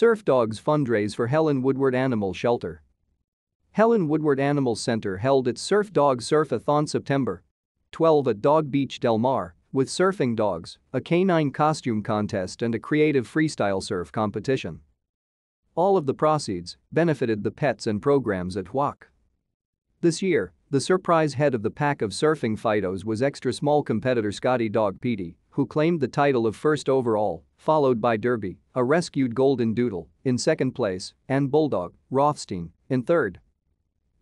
Surf Dogs fundraise for Helen Woodward Animal Shelter. Helen Woodward Animal Center held its Surf Dog Surfathon September 12 at Dog Beach, Del Mar, with surfing dogs, a canine costume contest, and a creative freestyle surf competition. All of the proceeds benefited the pets and programs at WAC. This year, the surprise head of the pack of surfing Fidos was extra small competitor Scotty Dog Petey, who claimed the title of first overall, followed by Derby, a rescued Golden Doodle, in second place, and Bulldog, Rothstein, in third.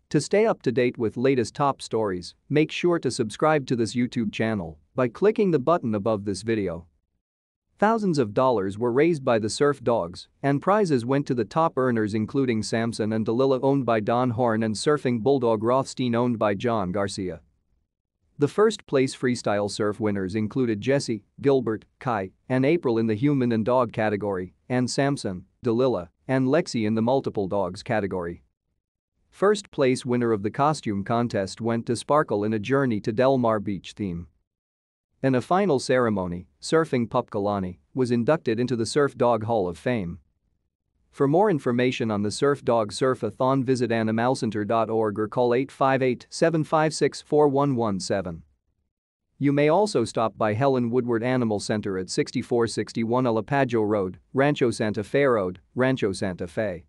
To stay up to date with latest top stories, make sure to subscribe to this YouTube channel by clicking the button above this video. Thousands of dollars were raised by the surf dogs, and prizes went to the top earners including Samson and Delila owned by Don Horn and Surfing Bulldog Rothstein owned by John Garcia. The first-place freestyle surf winners included Jesse, Gilbert, Kai, and April in the human and dog category, and Samson, Delila, and Lexi in the multiple dogs category. First place winner of the costume contest went to Sparkle in a Journey to Delmar Beach theme. In a final ceremony, surfing Pup Kalani was inducted into the Surf Dog Hall of Fame. For more information on the Surf Dog Surfathon visit animalcenter.org or call 858-756-4117. You may also stop by Helen Woodward Animal Center at 6461 Alapajo Road, Rancho Santa Fe Road, Rancho Santa Fe.